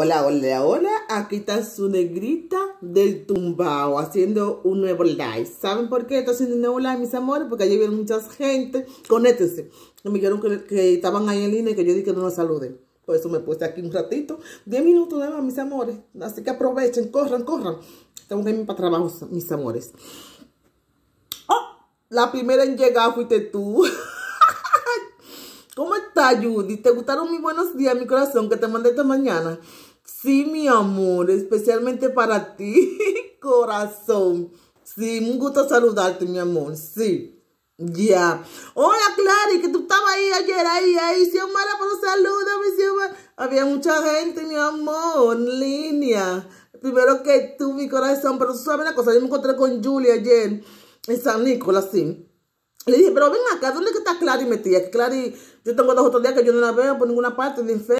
Hola, hola, hola, aquí está su negrita del tumbao haciendo un nuevo live. ¿Saben por qué estoy haciendo un nuevo live, mis amores? Porque ayer vieron mucha gente. Conéctense. Me dijeron que, estaban ahí en línea y que yo dije que no los saluden. Por eso me puse aquí un ratito. Diez minutos de más, mis amores. Así que aprovechen, corran, corran. Tengo que irme para trabajo, mis amores. ¡Oh! La primera en llegar fuiste tú. ¿Cómo está, Judy? ¿Te gustaron mis buenos días, mi corazón, que te mandé esta mañana? Sí, mi amor, especialmente para ti, corazón. Sí, un gusto saludarte, mi amor, sí. Ya. Hola, Clary, que tú estabas ahí ayer, ahí, ahí. Xiomara, pero salúdame, Xiomara. Había mucha gente, mi amor, en línea. Primero que tú, mi corazón. Pero tú sabes una cosa, yo me encontré con Julia ayer en San Nicolás, sí. Le dije, pero ven acá, ¿dónde está Clary metida? Clary, yo tengo dos otros días que yo no la veo por ninguna parte, de